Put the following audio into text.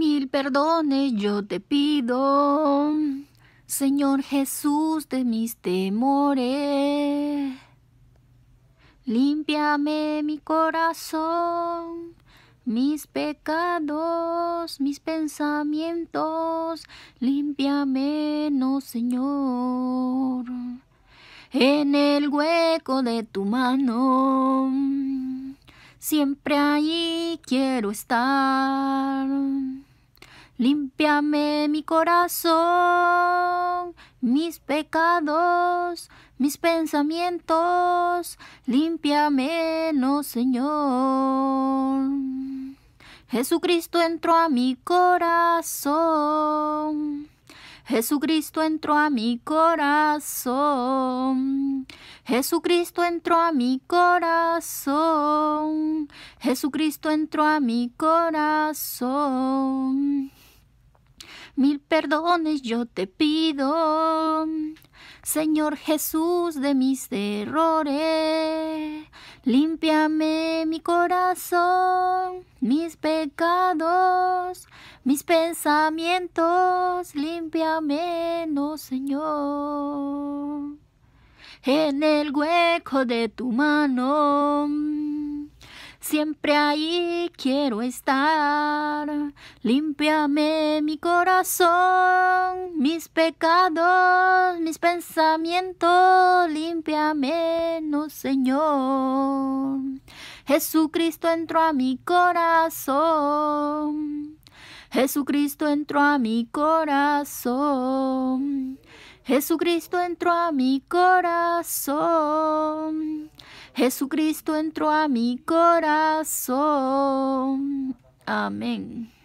Mil perdones yo te pido, Señor Jesús, de mis temores. Límpiame mi corazón, mis pecados, mis pensamientos, límpiame, no Señor. En el hueco de tu mano, siempre ahí quiero estar. Límpiame mi corazón, mis pecados, mis pensamientos, límpiame, no Señor. Jesucristo entró a mi corazón. Jesucristo entró a mi corazón. Jesucristo entró a mi corazón. Jesucristo entró a mi corazón. Mil perdones yo te pido, Señor Jesús, de mis errores. Límpiame mi corazón, mis pecados, mis pensamientos. Límpiame, no, Señor. En el hueco de tu mano Siempre ahí quiero estar. Límpiame mi corazón, mis pecados, mis pensamientos. Límpiame, no Señor. Jesucristo entró a mi corazón. Jesucristo entró a mi corazón. Jesucristo entró a mi corazón. Jesucristo entró a mi corazón. Amén.